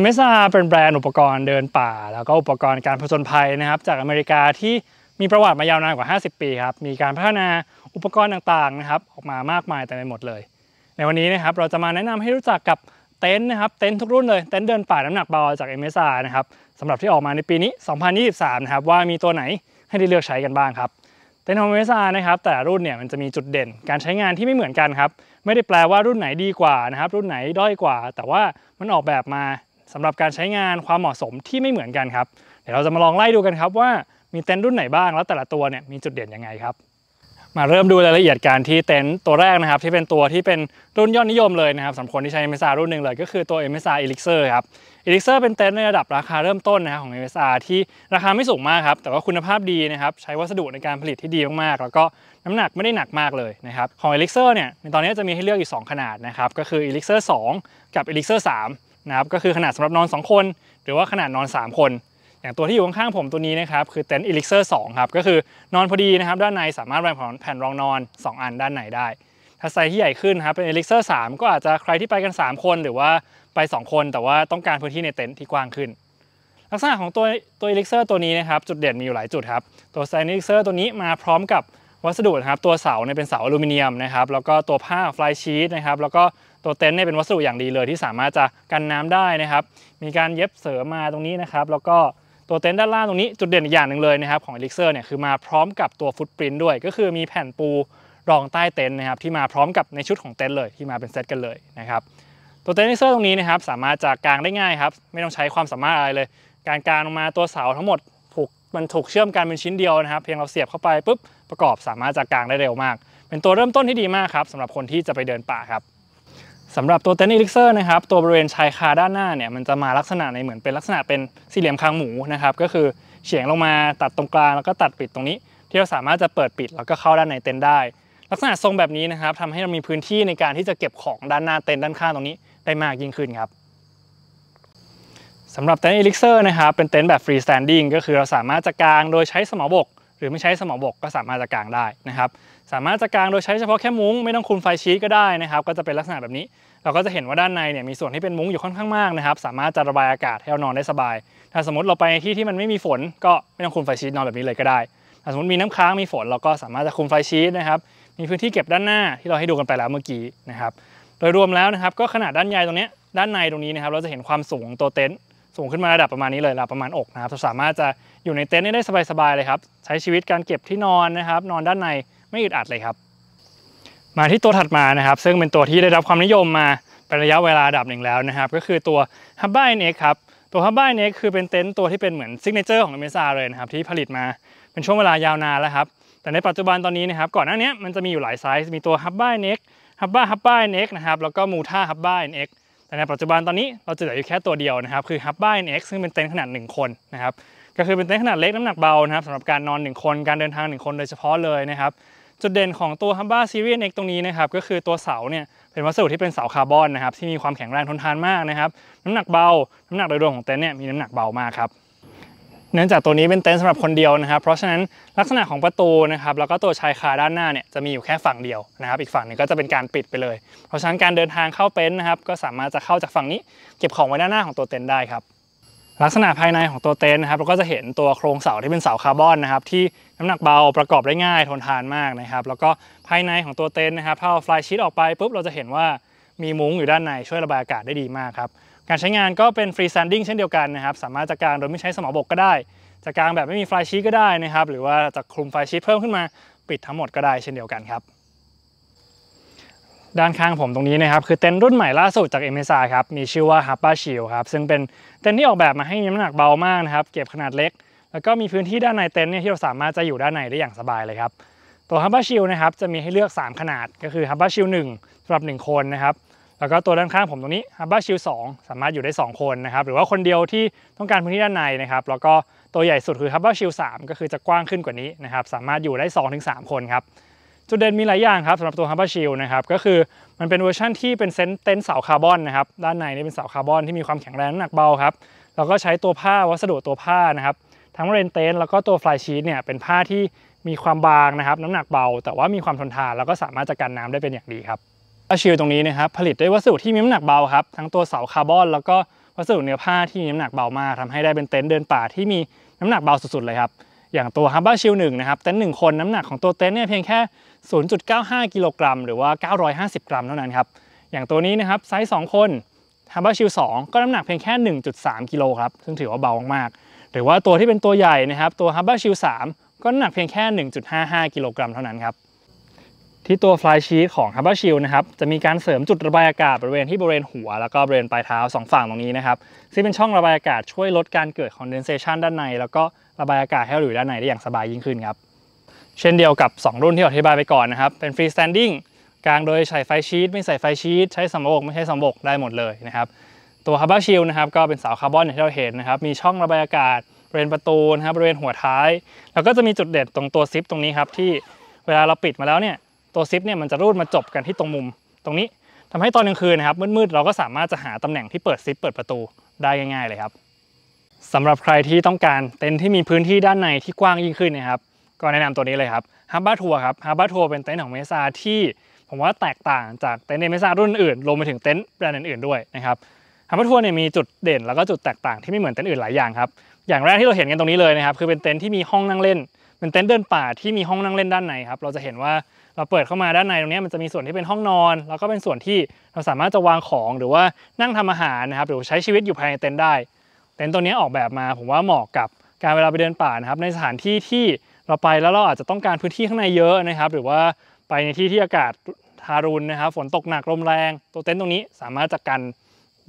MSR เป็นแบรนด์อุปกรณ์เดินป่า แล้วก็อุปกรณ์การผจญภัยนะครับ จากอเมริกาที่มีประวัติมายาวนานกว่า 50 ปีครับมีการพัฒนาอุปกรณ์ต่างๆนะครับออกมามากมายแต่ไปหมดเลย ในวันนี้นะครับเราจะมาแนะนำให้รู้จักกับเต็นท์นะครับ เต็นท์ทุกรุ่นเลย เต็นท์เดินป่าน้ำหนักเบาจาก MSR นะครับสำหรับที่ออกมาในปีนี้ 2023นะครับว่ามีตัวไหนให้ได้เลือกใช้กันบ้างครับเต็นท์ของ MSR นะครับแต่รุ่นเนี่ยมันจะมีจุดเด่นการใช้งานที่ไม่เหมือนกันครับไม่ได้แปลว่ารุ่นไหนดีกว่านะครับรุ่นไหนด้อยกว่า แต่ว่ามันออกแบบมาสำหรับการใช้งานความเหมาะสมที่ไม่เหมือนกันครับเดี๋ยวเราจะมาลองไล่ดูกันครับว่ามีเต็นท์รุ่นไหนบ้าง แล้วแต่ละตัวเนี่ยมีจุดเด่นยังไงครับมาเริ่มดูรายละเอียดการที่เต็นท์ตัวแรกนะครับ ที่เป็นตัวที่เป็นรุ่นยอดนิยมเลยนะครับสำหรับคนที่ใช้เเอมซารุ่นหนึ่งเลยก็คือตัวเเอมซาอลิกเซอร์ครับอิลกเซอร์เป็นเต็นท์ในระดับราคาเริ่มต้นนะครับของเเอมซาที่ราคาไม่สูงมากครับแต่ว่าคุณภาพดีนะครับใช้วัสดุในการผลิตที่ดีมากๆแล้วก็น้ำหนักไม่ได้หนักมากเลยนะครับของ e เซอร์เนี่ยในตอนนี้จะมีให้เลือกอยู่2ขนาดนะครับก็คือ e เซอร์สกับ Elixir 3นะครับก็คือขนาดสำหรับนอน 2 คน หรือว่าขนาดนอน 3 คน อย่างตัวที่อยู่ข้างๆผมตัวนี้นะครับ คือเต็นท์อิลิเซอร์สครับก็คือนอนพอดีนะครับด้านในสามารถวางแผ่นรองนอน 2 อันด้านในได้ ถ้าไซส์ที่ใหญ่ขึ้นครับเป็นอิลิเซอร์สก็อาจจะใครที่ไปกัน 3 คน หรือว่าไป 2 คน แต่ว่าต้องการพื้นที่ในเต็นท์ที่กว้างขึ้น ลักษณะของตัวตัวอิลิเซอร์ตัวนี้นะครับ จุดเด่นมีอยู่หลายจุดครับ ตัวไซน์อิลิเซอร์ตัวนี้มาพร้อมกับวัสดุนะครับตัวเสาเนี่ยเป็นเสาอลูมิเนียมนะครับแล้วก็ตัวผ้าฟลายชีตนะครับแล้วก็ตัวเต็นท์เนี่ยเป็นวัสดุอย่างดีเลย ที่สามารถจะกันน้ำได้นะครับ มีการเย็บเสริมมาตรงนี้นะครับ แล้วก็ตัวเต็นท์ด้านล่างตรงนี้จุดเด่นอีกอย่างหนึ่งเลยนะครับของ Elixir เนี่ยคือมาพร้อมกับตัวฟุตปรินด้วยก็คือมีแผ่นปูรองใต้เต็นท์นะครับ ที่มาพร้อมกับในชุดของเต็นท์เลยที่มาเป็นเซตกันเลยนะครับตัวเต็นท์ e l i อร์ตรงนี้นะครับสามารถจะกางได้ง่ายครับไม่ต้องใช้ความสามารถอะไรเลย การกางลงมาตัวเสาทั้งหมดถูกมันถูกเชื่อมกันเป็นชิ้นเดียวนะครับ เพียงเราเสียบเข้าไปปุ๊บประกอบสามารถจะกางได้เร็วมาก เป็นตัวเริ่มต้นที่ดีมากครับสำหรับคนที่จะไปเดินป่าครับสำหรับตัวเต็นท์อีลิกเซอร์นะครับ ตัวบริเวณชายคาด้านหน้าเนี่ยมันจะมาลักษณะในเหมือนเป็นลักษณะเป็นสี่เหลี่ยมคางหมูนะครับก็คือเฉียงลงมาตัดตรงกลางแล้วก็ตัดปิดตรงนี้ที่เราสามารถจะเปิดปิด แล้วก็เข้าด้านในเต็นท์ได้ ลักษณะทรงแบบนี้นะครับทำให้เรามีพื้นที่ในการที่จะเก็บของด้านหน้าเต็นท์ด้านข้างตรงนี้ได้มากยิ่งขึ้นครับสำหรับเต็นท์อีลิกเซอร์นะครับ เป็นเต็นท์แบบฟรีสแตนดิ้งก็คือ เราสามารถจะกางโดยใช้สมอบก หรือไม่ใช้สมอบกก็สามารถจะกางได้นะครับสามารถจะกางโดยใช้เฉพาะแค่มุ้งไม่ต้องคุณไฟชีสก็ได้นะครับก็จะเป็นลักษณะแบบนี้ เราก็จะเห็นว่าด้านในเนี่ยมีส่วนที่เป็นมุ้งอยู่ค่อนข้างมากนะครับสามารถจะระบายอากาศให้เรานอนได้สบายถ้าสมมติเราไปที่ที่มันไม่มีฝนก็ไม่ต้องคุณไฟชีสนอนแบบนี้เลยก็ได้ถ้าสมมติมีน้ำค้างมีฝน เราก็สามารถจะคุมไฟชีสนะครับมีพื้นที่เก็บด้านหน้าที่เราให้ดูกันไปแล้วเมื่อกี้นะครับ โดยรวมแล้วนะครับก็ขนาดด้านใยตรงนี้ด้านในตรงนี้นะครับเราจะเห็นความสูงตัวเต็นท์สูงขึ้นมาระดับประมาณนี้เลยระดับประมาณอกนะครับสามารถจะอยู่ในเต็นท์ได้สบายๆเลยครับใช้ชีวิตการเก็บที่นอนนะครับนอนด้านในไม่อึดอัดเลยครับ มาที่ตัวถัดมานะครับ ซึ่งเป็นตัวที่ได้รับความนิยมมาเป็นระยะเวลาดับหนึ่งแล้วนะครับ ก็คือตัว h u b b a n x ครับตัว h u b b a n x คือเป็นเต็นท์ตัวที่เป็นเหมือนซิกเนเจอร์ของเมซาเลยนะครับ ที่ผลิตมาเป็นช่วงเวลายาวนานแล้วครับ แต่ในปัจจุบันตอนนี้นะครับก่อนหน้านี้มันจะมีอยู่หลายไซส์มีตัว h u b b a n x h u b b a h u b b a n x นะครับแล้วก็มูท่า h u b b a n x แต่ในปัจจุบันตอนนี้เราจะเหลืออยู่แค่ตัวเดียวนะครับคือ h u b b a n x ซึ่งเป็นเต็นท์ขนาด1 คนนะครับ ก็คือเป็นเต็นท์ขนาดเล็กน้ำหนักเบานะครับสำหรับการนอน 1 คนการเดินทาง 1 คนโดยเฉพาะเลยนะครับจุดเด่นของตัว h u m b a Series X ตรงนี้นะครับก็คือตัวเสาเนี่ยเป็นวัสดุที่เป็นเสาคาร์บอนนะครับที่มีความแข็งแรงทนทานมากนะครับน้ำหนักเบา น้ำหนักโดยรวมของเต็นท์เนี่ยมีน้ำหนักเบามากครับ เนื่องจากตัวนี้เป็นเต็นท์สำหรับคนเดียวนะครับ เพราะฉะนั้นลักษณะของประตูนะครับแล้วก็ตัวชายคาด้านหน้าเนี่ยจะมีอยู่แค่ฝั่งเดียวนะครับ อีกฝั่งนึงก็จะเป็นการปิดไปเลย เพราะฉะนั้นการเดินทางเข้าเต็นท์นะครับ ก็สามารถจะเข้าจากฝั่งนี้ เก็บของไว้ด้านหน้าของตัวเต็นท์ได้ครับลักษณะภายในของตัวเต็นท์นะครับ เราก็จะเห็นตัวโครงเสาที่เป็นเสาคาร์บอนนะครับที่น้ำหนักเบาประกอบได้ง่ายทนทานมากนะครับ แล้วก็ภายในของตัวเต็นท์นะครับถ้าเราฟลายชีตออกไปปุ๊บเราจะเห็นว่ามีมุ้งอยู่ด้านในช่วยระบายอากาศได้ดีมากครับ การใช้งานก็เป็นฟรีซันดิ้งเช่นเดียวกันนะครับ สามารถจะกางโดยไม่ใช้สมอบกก็ได้จะกางแบบไม่มีฟลายชีตก็ได้นะครับหรือว่าจะคลุมฟลายชีตเพิ่มขึ้นมาปิดทั้งหมดก็ได้เช่นเดียวกันครับด้านข้างผมตรงนี้นะครับคือเต็นท์รุ่นใหม่ล่าสุดจากเอเมซาครับมีชื่อว่าฮับป้าชิลครับซึ่งเป็นเต็นท์ที่ออกแบบมาให้น้ำหนักเบามากนะครับเก็บขนาดเล็ก แล้วก็มีพื้นที่ด้านในเต็นท์เนี่ยที่เราสามารถจะอยู่ด้านในได้อย่างสบายเลยครับตัวฮับป้าชิลนะครับจะมีให้เลือก 3 ขนาดก็คือฮับป้าชิลหนึ่งสำหรับ 1 คนนะครับแล้วก็ตัวด้านข้างผมตรงนี้ฮับบ้าชิลสสามารถอยู่ได้ 2 คนนะครับหรือว่าคนเดียวที่ต้องการพื้นที่ด้านในนะครับแล้วก็ตัวใหญ่สุดคือฮับบ้าชิลสก็คือจะกว้างขึ้นกว่านี้นะครับสามารถอยู่ได้2-3 คนครับจุดเด่นมีหลายอย่างครับสำหรับตัวฮับเบิลชิลนะครับก็คือมันเป็นเวอร์ชั่นที่เป็นเซนเต็นเสาคาร์บอนนะครับด้านในนี่เป็นเสาคาร์บอนที่มีความแข็งแรงน้ำหนักเบาครับแล้วก็ใช้ตัวผ้าวัสดุตัวผ้านะครับทั้งเรนเต็นแล้วก็ตัวฟลายชีตเนี่ยเป็นผ้าที่มีความบางนะครับน้ำหนักเบา แต่ว่ามีความทนทานแล้วก็สามารถจะกันน้ำได้เป็นอย่างดีครับอาชิลตรงนี้นะครับผลิตด้วยวัสดุที่มีน้ำหนักเบาครับทั้งตัวเสาคาร์บอนแล้วก็วัสดุเนื้อผ้าที่มีน้ำหนักเบามากทำให้ได้เป็นเต็นท์เดินป่าที่มีน้ำหนักเบาสุดๆเลยครับอย่างตัว h u b b l e Shield 1นะครับเต็นท์1คนน้ำหนักของตัวเต็นท์เนี่ยเพียงแค่ 0.95 กิโลกรัม หรือว่า 950 กรัมเท่านั้นครับอย่างตัวนี้นะครับไซส์2คน h u b b l e Shield 2ก็น้ำหนักเพียงแค่ 1.3กิโลครับซึ่งถือว่าเบามากๆหรือว่าตัวที่เป็นตัวใหญ่นะครับตัว h u b b l e Shield 3ก็น้ำหนักเพียงแค่ 1.55 กิโลกรัมเท่านั้นครับที่ตัวฟลายชีทของฮับเบิลชิลนะครับ จะมีการเสริมจุดระบายอากาศบริเวณที่บริเวณหัวแล้วก็บริเวณปลายเท้า2ฝั่งตรงนี้นะครับ ซึ่งเป็นช่องระบายอากาศช่วยลดการเกิดคอนเดนเซชันด้านใน แล้วก็ระบายอากาศให้หลาอยู่ด้านในได้อย่างสบายยิ่งขึ้นครับ เช่นเดียวกับ 2 รุ่นที่อธิบายไปก่อนนะครับ เป็นฟรีสแตนดิ้งกลางโดยใส่ไฟชีทไม่ใส่ไฟชีทใช้สำบกไม่ใช้สำบกได้หมดเลยนะครับ ตัวฮับเบิลชิลนะครับก็เป็นเสาคาร์บอนอย่างที่เราเห็นนะครับ มีช่องระบายอากาศบริเวณประตูนะครับบริเวณหัวท้าย แล้วก็จะมีจุดเด่นตรงตัวซิป ตรงนี้ครับที่เวลาเราปิดมาแล้วเนี่ยตัวซิปเนี่ยมันจะรูดมาจบกันที่ตรงมุมตรงนี้ทำให้ตอนกลางคืนนะครับมืดๆเราก็สามารถจะหาตำแหน่งที่เปิดซิป เปิดประตูได้ง่ายๆเลยครับสำหรับใครที่ต้องการเต็นท์ที่มีพื้นที่ด้านในที่กว้างยิ่งขึ้นนะครับ ก็แนะนำตัวนี้เลยครับฮับบ้าทัวร์ครับฮับบ้าทัวร์เป็นเต็นท์ของเมซาที่ ผมว่าแตกต่างจากเต็นท์ในเมซารุ่นอื่นรวมไปถึงเต็นท์แบรนด์อื่นๆด้วยนะครับฮับบ้าทัวร์เนี่ยมีจุดเด่นแล้วก็จุดแตกต่างที่ไม่เหมือนเต็นท์อื่นหลายอย่างครับอย่างแรกที่เราเห็นกันตรงนี้เลยนะครับคือเป็นเต็นท์ที่มีห้องนั่งเล่นเป็นเต็นท์เดินป่าที่มีห้องนั่งเล่นด้านในครับเราจะเห็นว่าเราเปิดเข้ามาด้านในตรงนี้มันจะมีส่วนที่เป็นห้องนอนแล้วก็เป็นส่วนที่เราสามารถจะวางของหรือว่านั่งทำอาหารนะครับ หรือใช้ชีวิตอยู่ภายในเต็นท์ได้ เต็นท์ตัวนี้ออกแบบมาผมว่าเหมาะกับการเวลาไปเดินป่านะครับในสถานที่ที่เราไปแล้วเราอาจจะต้องการพื้นที่ข้างในเยอะนะครับ หรือว่าไปในที่ที่อากาศทารุณนะครับฝนตกหนักลมแรง ตัวเต็นท์ตรงนี้สามารถจะกัน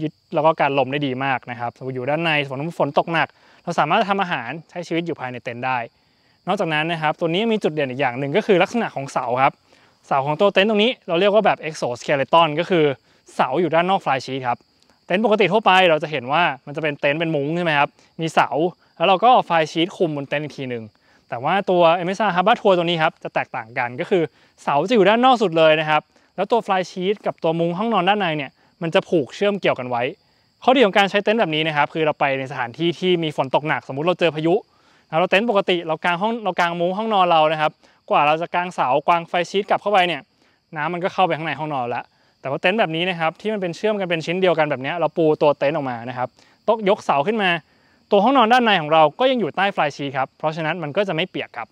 ยึดแล้วก็การลมได้ดีมากนะครับอยู่ด้านในฝนฝนตกหนัก เราสามารถทำอาหารใช้ชีวิตอยู่ภายในเต็นท์ได้นอกจากนั้นนะครับ ตัวนี้มีจุดเด่นอีกอย่างหนึ่งก็คือลักษณะของเสาครับ เสาของตัวเต็นท์ตรงนี้เราเรียกว่าแบบ exoskeleton ก็คือเสาอยู่ด้านนอกฟลายชีทครับ เต็นท์ปกติทั่วไปเราจะเห็นว่ามันจะเป็นเต็นท์เป็นมุ้งใช่ไหมครับ มีเสาแล้วเราก็ฟลายชีทคุมบนเต็นท์อีกทีหนึ่งแต่ว่าตัว m s r ั a บ b o ท Tour ตัวนี้ครับจะแตกต่างกันก็คือเสาจะอยู่ด้านนอกสุดเลยนะครับแล้วตัวฟลายชีทกับตัวมุ้งห้องนอนด้านในเนี่ยมันจะผูกเชื่อมเกี่ยวกันไว้ ข้อดีของการใช้เต็นท์แบบนี้นะครับคือเราไปในสถานที่ที่มีฝนตกหนักสมมุติเราเจอพายุเราเต็นท์ปกติเรากางห้องเรากางมุ้งห้องนอนเรานะครับกว่าเราจะกางเสากางไฟชีตกลับเข้าไปเนี่ยน้ำมันก็เข้าไปข้างในห้องนอนละแต่ว่าเต็นท์แบบนี้นะครับที่มันเป็นเชื่อมกันเป็นชิ้นเดียวกันแบบนี้เราปูตัวเต็นท์ออกมานะครับตกยกเสาขึ้นมา ตัวห้องนอนด้านในของเราก็ยังอยู่ใต้ไฟชีครับเพราะฉะนั้นมันก็จะไม่เปียกครับ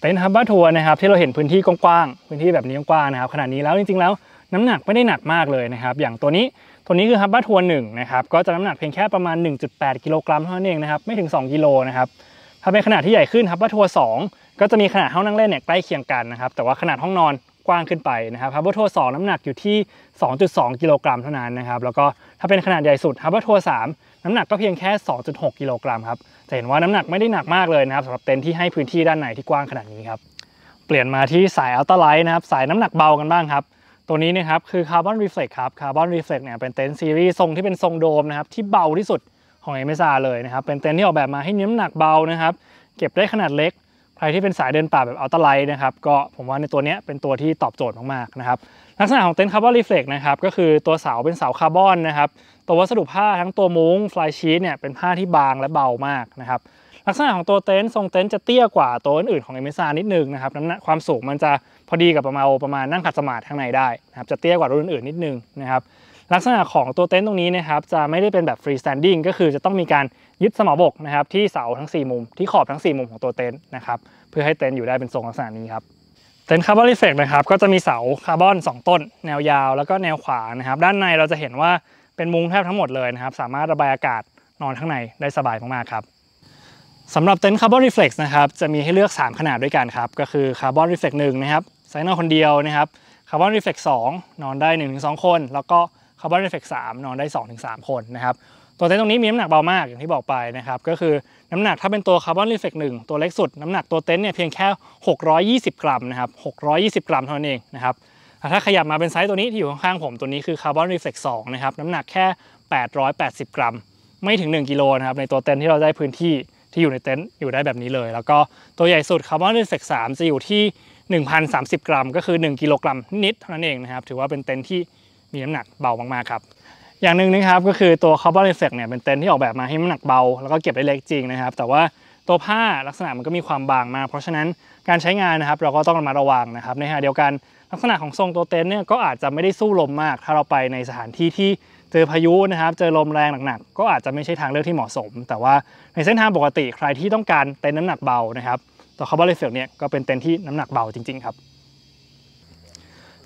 เต็นท์ฮับบ้าทัวร์นะครับที่เราเห็นพื้นที่กว้างๆพื้นที่แบบนี้กว้างนะครับขนาดนี้แล้วจริงๆแล้วน้ำหนักไม่ได้หนักมากเลยนะครับ อย่างตัวนี้ตัวนี้คือฮับบ้าทัวร์หนึ่งนะครับก็จะน้ำหนักเพียงแค่ประมาณ 1.8 กิโลกรัมเท่านั้นเองนะครับไม่ถึง 2 กิโลนะครับถ้าเป็นขนาดที่ใหญ่ขึ้นฮับบ้าทัวร์สก็จะมีขนาดห้องนั่งเล่นเนี่ยใกล้เคียงกันนะครับแต่ว่าขนาดห้องนอนกว้างขึ้นไปนะครับฮับบ้าทัวร์สน้ำหนักอยู่ที่ 2.2 กิโลกรัม เท่านั้นนะครับแล้วก็ถ้าเป็นขนาดใหญ่สุดฮับบ้าทัวร์สน้ำหนักก็เพียงแค่ 2.6กิโลกรัมครับจะเห็นว่าน้ำหนักไม่ได้หนักมากเลยนะครับสำหรับเต็นท์ที่ให้พื้นที่ด้านในที่กว้างขนาดนี้ครับเปลี่ยนมาที่สายอัลตร้าไลท์นะครับสายน้ำหนักเบากันบ้างครับตัวนี้นะครับคือ Carbon Reflect ครับ Carbon Reflect เนี่ยเป็นเต็นท์ซีรีส์ทรงที่เป็นทรงโดมนะครับที่เบาที่สุดของเเอซ่าเลยนะครับเป็นเต็นท์ที่ออกแบบมาให้น้ำหนักเบานะครับเก็บได้ขนาดเล็กใครที่เป็นสายเดินป่าแบบอัลตไลท์นะครับก็ผมว่าในตัวนี้เป็นตัวที่ตอบโจทย์มากๆนะครับลักษณะของเต็นท์คาร์บอนรีเฟล็กนะครับก็คือตัวเสาเป็นเสาคาร์บอนนะครับตัววัสดุผ้าทั้งตัวมุ้งฟลายชีตเนี่ยเป็นผ้าที่บางและเบามากนะครับลักษณะของตัวเต็นท์ทรงเต็นท์จะเตี้ยกว่าตัวอื่นของเอเมซานิดนึงนะครับน้ำหนักความสูงมันจะพอดีกับประมาณประมาณนั่งขัดสมาธิข้างในได้นะครับจะเตี้ยกว่ารุ่นอื่นนิดนึงนะครับ ลักษณะของตัวเต็นท์ตรงนี้นะครับ จะไม่ได้เป็นแบบฟรีสแตนดิ้งก็คือจะต้องมีการยึดสมอบกนะครับที่เสาทั้ง 4 มุม ที่ขอบทั้ง 4 มุมของตัวเต็นท์นะครับเพื่อให้เต็นท์อยู่ได้เป็นทรงลักษณะนี้ครับเต็นท์คาร์บอนรีเฟกนะครับก็จะมีเสาคาร์บอน2ต้น แนวยาว แล้วก็แนวขวานะครับ ด้านในเราจะเห็นว่าเป็นมุ้งแทบทั้งหมดเลยนะครับ สามารถระบายอากาศนอนข้างในได้สบายมากๆครับสำหรับเต็นท์คาร์บอนรีเฟกซ์นะครับจะมีให้เลือก 3 ขนาดด้วยกันครับ ก็คือคาร์บอนรีเฟกซ์หนึ่งนะครับไซน์นอนคนเดียวนะครับคาร์บอนรีเฟล็กซ์สนอนได้1นถึงสคน แล้วก็คาร์บอนรีเฟล็กซ์สนอนได้2อถึงสคนนะครับตัวเต็นท์ตรงนี้มีน้ำหนักเบามากอย่างที่บอกไปนะครับก็คือน้ำหนักถ้าเป็นตัวคาร์บอนรีเฟล็กซ์หตัวเล็กสุดน้ำหนักตัวเต็นท์เนี่ยเพียงแค่ 620 กรัมนะครับ620 กรัมเท่านั้นเองนะครับถ้าขยับมาเป็นไซส์ตัวนี้ที่อยู่ข้างๆผมตัวนี้คือคาร์บอนรีเฟล็กซ์สนะครับน้ำหนักแค่ 880 กรัม ไม่ถึง1กิโลนะครับในตัวเต็นท์ที่เราได้พื้นที่ที่อยู่ในเต็นท์ อยู่ได้แบบนี้เลย แล้วก็ตัวใหญ่สุดคาร์บอนเดอเซ็กสามจะอยู่ที่ 1,030 กรัม ก็คือ 1 กิโลกรัมนิดเท่านั้นเองนะครับ ถือว่าเป็นเต็นท์ที่มีน้ำหนักเบามากๆครับอย่างหนึ่งนะครับ ก็คือตัว Carbon r e นเซ็กเนี่ยเป็นเต็นท์ที่ออกแบบมาให้น้ำหนักเบา แล้วก็เก็บได้เล็กจริงนะครับ แต่ว่าตัวผ้าลักษณะมันก็มีความบางมากเพราะฉะนั้นการใช้งานนะครับเราก็ต้องระมัดระวังนะครับในขณะเดียวกันลักษณะของทรงตัวเต็นท์เนี่ยก็อาจจะไม่ได้สู้ลมมาก ถ้าเราไปในสถานที่ที่เจอพายุนะครับ เจอลมแรงหนักๆ ก็อาจจะไม่ใช่ทางเลือกที่เหมาะสม แต่ว่าในเส้นทางปกติ ใครที่ต้องการเต็นท์น้ำหนักเบานะครับ ตัวคาร์บอนเลเซลเนี่ยก็เป็นเต็นท์ที่น้ำหนักเบาจริงๆครับ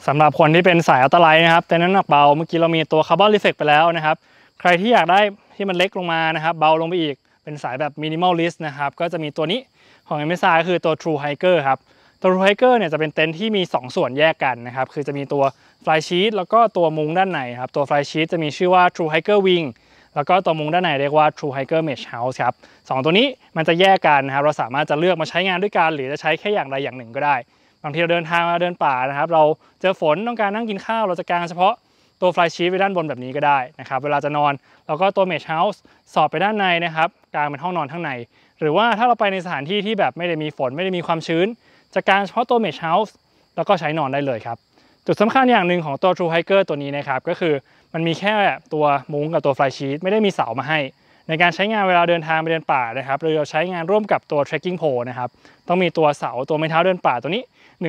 สำหรับคนที่เป็นสายอัลตไลน์นะครับ เต็นท์น้ำหนักเบา เมื่อกี้เรามีตัวคาร์บอนเลเซลไปแล้วนะครับ ใครที่อยากได้ที่มันเล็กลงมา นะครับ เบาลงไปอีก เป็นสายแบบมินิมอลลิสต์นะครับ ก็จะมีตัวนี้ของ MSI ก็คือตัว True Hiker ครับตัวรูไฮเกอร์เนี่ยจะเป็นเต็นท์ที่มี 2 ส่วนแยกกันนะครับ คือจะมีตัวฟลายชีตแล้วก็ตัวมุงด้านในครับ ตัวฟลายชีตจะมีชื่อว่า True Hiker Wing แล้วก็ตัวมุงด้านในเรียกว่า True Hiker Mesh House ครับสตัวนี้มันจะแยกกันนะครับ เราสามารถจะเลือกมาใช้งานด้วยกันหรือจะใช้แค่อย่างใดอย่างหนึ่งก็ได้ บางทีเราเดินทางมาเดินป่านะครับ เราเจอฝนต้องการนั่งกินข้าวเราจะกางเฉพาะตัวฟลายชีตไปด้านบนแบบนี้ก็ได้นะครับ เวลาจะนอนแล้วก็ตัวเมชเฮาส์สอบไปด้านในนะครับกางเป็นห้องนอนข้างในหรือว่าถ้าเราไปในสถานที่ที่แบบไม่ได้มีฝนไม่ได้มีความชื้นจากการเฉพาะตัว mesh house แล้วก็ใช้นอนได้เลยครับ จุดสำคัญอย่างหนึ่งของตัว True Hiker ตัวนี้นะครับ ก็คือมันมีแค่ตัวมุ้งกับตัวไฟชีตไม่ได้มีเสามาให้ ในการใช้งานเวลาเดินทางไปเดินป่านะครับ เราใช้งานร่วมกับตัว t r a c k i n g pole นะครับ ต้องมีตัวเสาตัวไม้เท้าเดินป่าตัวนี้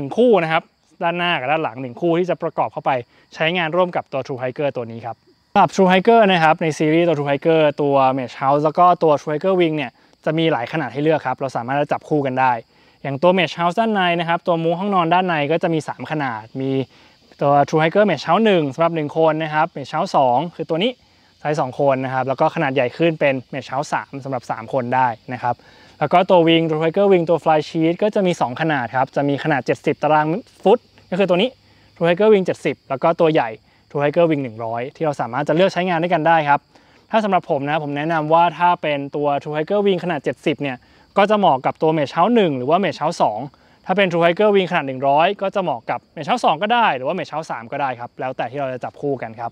1 คู่นะครับ ด้านหน้ากับด้านหลัง1คู่ที่จะประกอบเข้าไปใช้งานร่วมกับตัว True Hiker ตัวนี้ครับสำหรับ True Hiker นะครับในซีรีส์ตัว True Hiker ตัว Mesh House แล้วก็ตัว True Hiker Wing เนี่ยจะมีหลายขนาดให้เลือกครับเราสามารถจับคู่กันได้อย่างตัวเมชเฮาส์ด้านในนะครับ ตัวมุ้งห้องนอนด้านในก็จะมี 3 ขนาด มีตัว True Hiker Mesh House 1สำหรับ 1 คนนะครับ Mesh House 2คือตัวนี้ไซส์2คนนะครับ แล้วก็ขนาดใหญ่ขึ้นเป็น Mesh House 3สำหรับ 3 คนได้นะครับ แล้วก็ตัววิง True Hiker Wing ตัว Fly Sheet ก็จะมี 2 ขนาดครับ จะมีขนาด 70 ตารางฟุตก็คือตัวนี้ True Hiker Wing 70 แล้วก็ตัวใหญ่ True Hiker Wing 100 ที่เราสามารถจะเลือกใช้งานด้วยกันได้ครับ ถ้าสำหรับผมนะผมแนะนำว่าถ้าเป็นตัว True Hiker Wing ขนาด70เนี่ยก็จะเหมาะกับตัวเมชเช้างหรือว่าเมชเช้างถ้าเป็น True Hiker Wing ขนาด 100 ก็จะเหมาะกับเมชเช้างก็ได้ หรือว่าเมชเช้ามก็ได้ครับ แล้วแต่ที่เราจะจับคู่กันครับ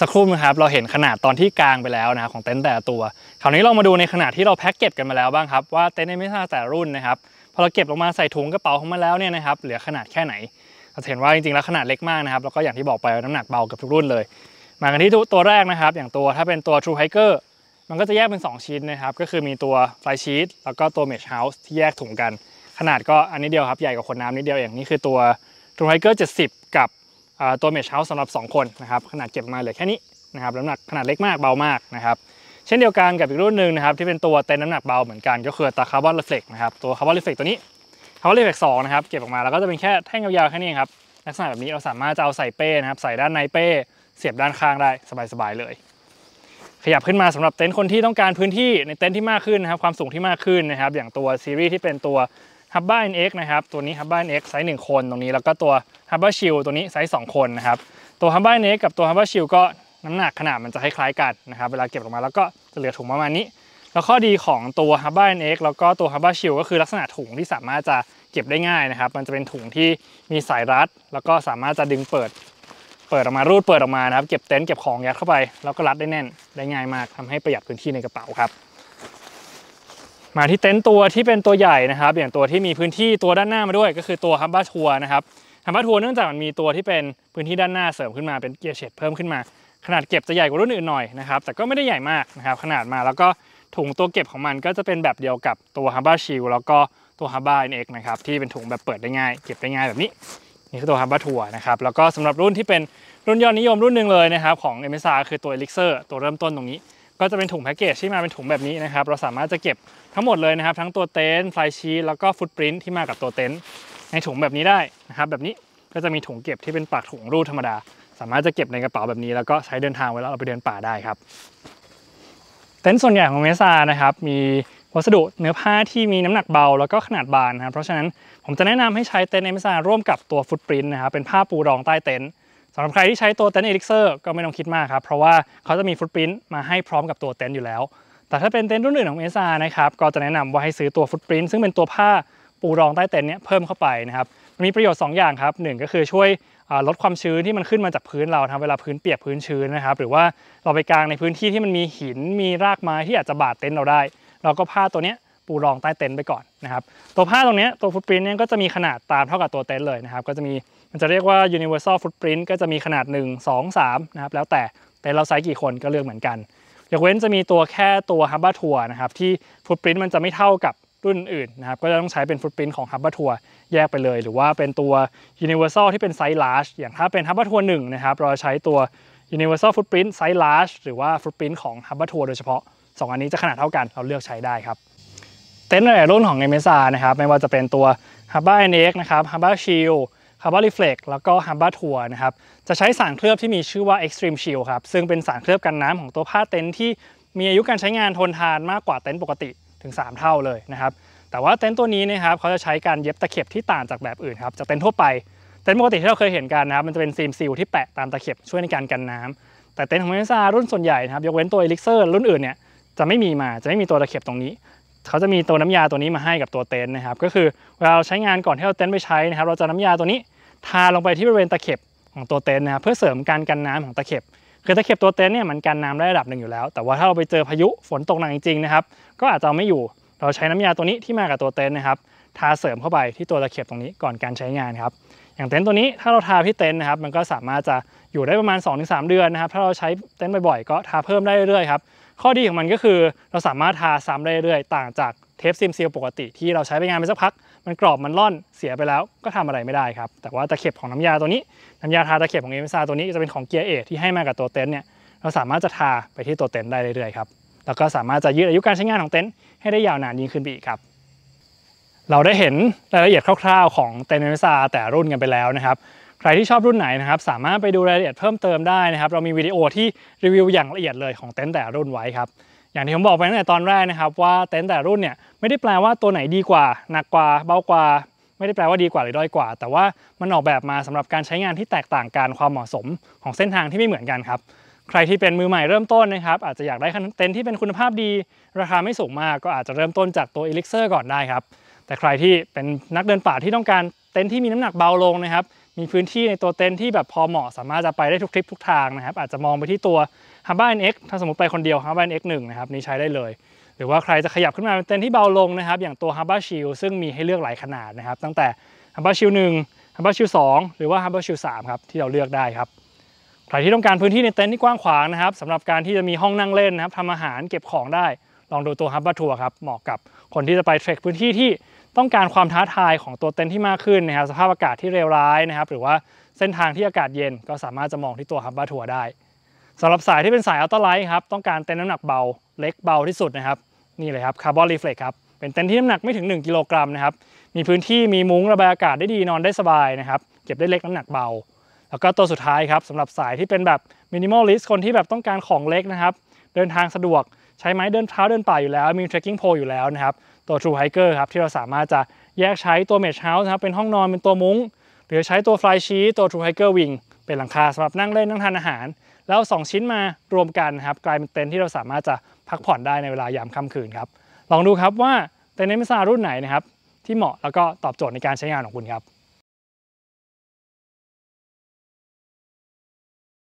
สักครู่นะครับ เราเห็นขนาดตอนที่กลางไปแล้วนะ ของเต็นท์แต่ละตัว คราวนี้เรามาดูในขนาดที่เราแพ็กเก็บกันมาแล้วบ้างครับ ว่าเต็นท์ในเมชเช้าแต่รุ่นนะครับพอเราเก็บลงมาใส่ถุงกระเป๋าของมันแล้วเนี่ยนะครับเหลือขนาดแค่ไหนเราเห็นว่าจริงๆแล้วขนาดเล็กมากนะครับแล้วก็อย่างที่บอกไปน้ำหนักเบากับทุกรุ่นเลยมากันที่ตัวแรกนะครับ อย่างตัวถ้าเป็นตัว True Hiker มันก็จะแยกเป็น 2ชิ้นนะครับ ก็คือมีตัวไฟชีตแล้วก็ตัวเมชเฮาส์ที่แยกถุงกัน ขนาดก็อันนี้เดียวครับ ใหญ่กว่าคนน้ำนิดเดียวอย่างนี้คือตัวทูไฮเกอร์70 กับตัวเมชเฮาส์สำหรับ 2 คนนะครับ ขนาดเก็บมาเลยแค่นี้นะครับน้ำหนักขนาดเล็กมากเบามากนะครับ เช่นเดียวกันกับอีกรุ่นหนึ่งนะครับ ที่เป็นตัวเต็นน้ำหนักเบาเหมือนกันก็คือตาคาร์บอนรีเฟล็กนะครับตัวคาร์บอนรีเฟล็กตัวนี้คาร์บอนรีเฟล็กสองนะครับเก็บออกมาแล้วก็จะเป็นแค่แท่งยาวๆแค่นี้ครับลักษณะแบบนี้เราสามารถจะเอาใส่เป้นะครับใส่ด้านในเป้เสียบด้านข้างได้สบายๆเลยขยับขึ้นมาสำหรับเต็นท์คนที่ต้องการพื้นที่ในเต็นท์ที่มากขึ้นนะครับความสูงที่มากขึ้นนะครับอย่างตัวซีรีส์ที่เป็นตัว h u b b a n X นะครับตัวนี้ h u b b a n X ไซส์1คนตรงนี้ แล้วก็ตัว h u b b ้ Shield ตัวนี้ไซส์2คนนะครับตัว h u b b เ n X กับตัว h u b b ้ Shield ก็น้ำหนักขนาดมันจะคล้ายๆกันนะครับ เวลาเก็บออกมาแล้วก็จะเหลือถุงประมาณนี้ แล้วข้อดีของตัว h u b b a n X แล้วก็ตัว h u b b ้ Shield ก็คือลักษณะถุงที่สามารถจะเก็บได้ง่ายนะครับมันจะเป็นถุงที่มีสายรัดแล้วก็สามารถจะดึงเปิดเปิดออกมารูดเปิดออกมานะครับ เก็บเต็นท์เก็บของยัดเข้าไป แล้วก็รัดได้แน่นได้ง่ายมาก ทำให้ประหยัดพื้นที่ในกระเป๋าครับ มาที่เต็นท์ตัวที่เป็นตัวใหญ่นะครับอย่างตัวที่มีพื้นที่ตัวด้านหน้ามาด้วย ก็คือตัวฮับบ้าทัวร์นะครับฮับบ้าทัวร์เนื่องจากมันมีตัวที่เป็นพื้นที่ด้านหน้าเสริมขึ้นมาเป็นเกียร์เฉดเพิ่มขึ้นมาขนาดเก็บจะใหญ่กว่ารุ่นอื่นหน่อยนะครับแต่ก็ไม่ได้ใหญ่มากนะครับขนาดมาแล้วก็ถุงตัวเก็บของมันก็จะเป็นแบบเดียวกับตัวฮับบ้าชิลแล้วก็ตัวฮับบ้าเอ็นเอ็กนะครับที่เป็นถุงแบบเปิดได้ง่าย เก็บได้ง่ายแบบนี้นี่คือตัวฮับบัทัวนะครับแล้วก็สำหรับรุ่นที่เป็นรุ่นยอดนิยมรุ่นหนึ่งเลยนะครับของเ m s าคือตัวลกเซอร์ตัวเริ่มต้นตรงนี้ ก็จะเป็นถุงแพ็กเกจที่มาเป็นถุงแบบนี้นะครับเราสามารถจะเก็บทั้งหมดเลยนะครับ ทั้งตัวเต็นท์ไฟชีแล้วก็ฟุตปรินที่มากับตัวเต็นท์ในถุงแบบนี้ได้นะครับ แบบนี้ก็จะมีถุงเก็บที่เป็นปากถุงรูดธรรมดา สามารถจะเก็บในกระเป๋าแบบนี้แล้วก็ใช้เดินทางเวลาเราไปเดินป่าได้ครับเต็นท์ส่วนใหญ่ของเมซานะครับมีวัสดุเนื้อผ้าที่มีน้ำหนักเบา แล้วก็ขนาดบางนะครับ เพราะฉะนั้นผมจะแนะนำให้ใช้เต็นท์เอมซซาร่วมกับตัวฟุตปรินนะครับเป็นผ้าปูรองใต้เต็นท์สำหรับใครที่ใช้ตัวเต็นท์เอลิกเซอร์ก็ไม่ต้องคิดมากครับเพราะว่าเขาจะมีฟุตปรินมาให้พร้อมกับตัวเต็นท์อยู่แล้ว แต่ถ้าเป็นเต็นท์รุ่นอื่นของเอมซานะครับก็จะแนะนำว่าให้ซื้อตัวฟุตปรินซึ่งเป็นตัวผ้าปูรองใต้เต็นท์เนี้ยเพิ่มเข้าไปนะครับมีประโยชน์2อย่างครับหก็คือช่วยลดความชื้นที่มันขึ้นมาจากพื้นเราทำเวลาพื้นเปียกพื้นชื้นนะครับหรือว่าเราไปกลางในพื้นที่ที่มันมีหินมีรากไม้ที่อาจจะบาดเต็นท์เราได้ เราก็ผ้าตัวนี้ปูรองใต้เต็นท์ไปก่อนนะครับ ตัวผ้าตรงนี้ตัวฟุตปรินต์เนี่ยก็จะมีขนาดตามเท่ากับตัวเต็นท์เลยนะครับ ก็จะมีมันจะเรียกว่า universal footprint ก็จะมีขนาด 1 2 3นะครับแล้วแต่แต่เราไซส์กี่คนก็เลือกเหมือนกันยกเว้นจะมีตัวแค่ตัวฮับบ้าทัวร์นะครับที่ฟุตปรินมันจะไม่เท่ากับรุ่นอื่นนะครับก็จะต้องใช้เป็นฟุตปรินของฮับบ้าทัวร์แยกไปเลย หรือว่าเป็นตัว universal ที่เป็นไซส์ large อย่างถ้าเป็นฮับบ้าทัวร์หนึ่งนะครับเราใช้ตัว universal footprint ไซส์ large หรือว่า footprint ของ h u b b a r ทัวร์โดยเฉพาะ 2 อันนี้จะขนาดเท่ากันเราเลือกใช้ได้ครับเต็นท์หลายรุ่นของ m ซานะครับ ไม่ว่าจะเป็นตัว h บ b b ์ NX นะครับ h a b b a s h i ฮั d บ a ร b a r ลฟ l e c แล้วก็ฮ h บ b b ทัวร์นะครับ จะใช้สารเคลือบที่มีชื่อว่า Extreme Shield ครับ ซึ่งเป็นสารเคลือบกันน้ำของตัวผ้าเต็นท์ที่มีอายุการใช้งานทนทานมากกว่าเต็นท์ปกติถึง 3 เท่าเลยนะครับ แต่ว่าเต็นท์ตัวนี้นะครับเขาจะใช้การเย็บตะเข็บที่ต่างจากแบบอื่นครับจากเต็นท์ทั่วไป เต็นท์ปกติที่เราเคยเห็นกันนะครับมันจะเป็นซีมซีลที่แปะตามตะเข็บช่วยในการกันน้ำแต่เต็นท์ของเมซารุ่นส่วนใหญ่นะครับยกเว้นตัวเอลิกเซอร์รุ่นอื่นเนี่ยจะไม่มีมาจะไม่มีตัวตะเข็บตรงนี้เขาจะมีตัวน้ำยาตัวนี้มาให้กับตัวเต็นท์นะครับ ก็คือเวลาเราใช้งานก่อนที่เราเต็นท์ไปใช้นะครับ เราจะน้ำยาตัวนี้ ทาลงไปที่บริเวณตะเข็บของตัวเต็นท์นะครับเพื่อเสริมการกันน้ำของตะเข็บคือตะเข็บตัวเต็นท์เนี่ยมันกันน้ำได้ระดับหนึ่งอยู่แล้ว แต่ว่าถ้าเราไปเจอพายุฝนตกหนักจริงๆนะครับก็อาจจะไม่อยู่เราใช้น้ำยาตัวนี้ที่มากับตัวเต็นท์นะครับทาเสริมเข้าไปที่ตัวตะเข็บตรงนี้ก่อนการใช้งานครับอย่างเต็นท์ตัวนี้ถ้าเราทาที่เต็นท์นะครับ มันก็สามารถจะอยู่ได้ประมาณ 2-3 เดือนนะครับถ้าเราใช้เต็นท์บ่อยๆ ก็ทาเพิ่มได้เรื่อยๆครับข้อดีของมันก็คือเราสามารถทาซ้ำได้เรื่อยๆต่างจากเทปซิมซีลปกติที่เราใช้ไปงานไปสักพัก มันกรอบมันร่อนเสียไปแล้ว ก็ทำอะไรไม่ได้ครับแต่ว่าตะเข็บของน้ำยาตัวนี้ น้ำยาทาตะเข็บของเอเมซาตัวนี้จะเป็นของเกียร์เอที่ให้มากับตัวเต็นท์เนี่ยเราสามารถจะทาไปที่ตัวเต็นท์ได้เรื่อยๆครับแล้วก็สามารถจะยืดอายุการใช้งานของเต็นท์ให้ได้ยาวนานยิ่งขึ้นไปอีกครับ เราได้เห็นรายละเอียดคร่าวๆของเต็นท์เอเมซาแต่รุ่นกันไปแล้วนะครับใครที่ชอบรุ่นไหนนะครับสามารถไปดูรายละเอียดเพิ่มเติมได้นะครับ เรามีวิดีโอที่รีวิวอย่างละเอียดเลยของเต็นท์แต่รุ่นไว้ครับอย่างที่ผมบอกไปตั้งแต่ตอนแรกนะครับ ว่าเต็นท์แต่รุ่นเนี่ยไม่ได้แปลว่าตัวไหนดีกว่าหนักกว่าเบากว่า ไม่ได้แปลว่าดีกว่าหรือด้อยกว่า แต่ว่ามันออกแบบมาสำหรับการใช้งานที่แตกต่างกันความเหมาะสมของเส้นทางที่ไม่เหมือนกันครับใครที่เป็นมือใหม่เริ่มต้นนะครับ อาจจะอยากได้เต็นท์ที่เป็นคุณภาพดีราคาไม่สูงมากก็อาจจะเริ่มต้นจากตัว e l i x ร r ก่อนได้ครับแต่ใครที่เป็นนักเดินป่าที่ต้องการเต็นท์ที่มีน้ำหนักเบาลงนะครับมีพื้นที่ในตัวเต็นท์ที่แบบพอเหมาะสามารถจะไปได้ทุกทริปทุกทางนะครับอาจจะมองไปที่ตัว h a r b o r NX ถ้าสมมติไปคนเดียวฮับบ้า NX 1นะครับนี้ใช้ได้เลย หรือว่าใครจะขยับขึ้นมาเป็นเต็นท์ที่เบาลงนะครับอย่างตัวฮับบ้าชิลซึ่งมีให้เลือกหลายขนาดนะครับ ตั้งแต่ฮับบ้าชิลหนึ1งฮับบ้าชิลสอ2หรือว่าฮับบ้าชิลสาม3ครับที่เราเลือกได้ครับใครที่ต้องการพื้นที่ในเต็นท์ที่กว้างขวางนะครับสำหรับการที่จะมีห้องนั่งเล่นนะครับทำอาหารเก็บของได้ ลองดูตัวฮับบ้าทัวร์ครับเหมาะกับ คนที่จะไปเทรคพื้นที่ที่ต้องการความท้าทายของตัวเต็นท์ที่มากขึ้นนะครับสภาพอากาศที่เลวร้ายนะครับ หรือว่าเส้นทางที่อากาศเย็น ก็สามารถจะมองที่ตัวฮับบ้าทัวร์ได้สำหรับสายที่เป็นสายอัลตร้าไลท์ครับต้องการเต็นท์น้ำหนักเบาเล็กเบาที่สุดนะครับ นี่เลยครับคาร์บอนรีเฟล็กครับเป็นเต็นท์ที่น้ำหนักไม่ถึง 1กิโลกรัมนะครับมีพื้นที่มีมุ้งระบายอากาศได้ดีนอนได้สบายนะครับ เก็บได้เล็กน้ำหนักเบา แล้วก็ตัวสุดท้ายครับสำหรับสายที่เป็นแบบมินิมอลลิสต์คนที่แบบต้องการของเล็กนะครับ เดินทางสะดวก ใช้ไม้เดินเท้าเดินป่าอยู่แล้วมี trekking pole อยู่แล้วนะครับตัว True Hiker ครับ ที่เราสามารถจะแยกใช้ตัว Mesh House นะครับ เป็นห้องนอนเป็นตัวมุง้งหรือใช้ตัว Fly Sheet ตัว True Hiker Wing เป็นหลังคาสำหรับนั่งเล่น นั่งทานอาหาร แล้ว 2 ชิ้นมารวมกันครับ กลายเป็นเต็นท์ที่เราสามารถจะพักผ่อนได้ในเวลายามค่ำคืนครับ ลองดูครับว่าเต็นท์เมซารุ่นไหนนะครับที่เหมาะแล้วก็ตอบโจทย์ในการใช้งานของคุณครับ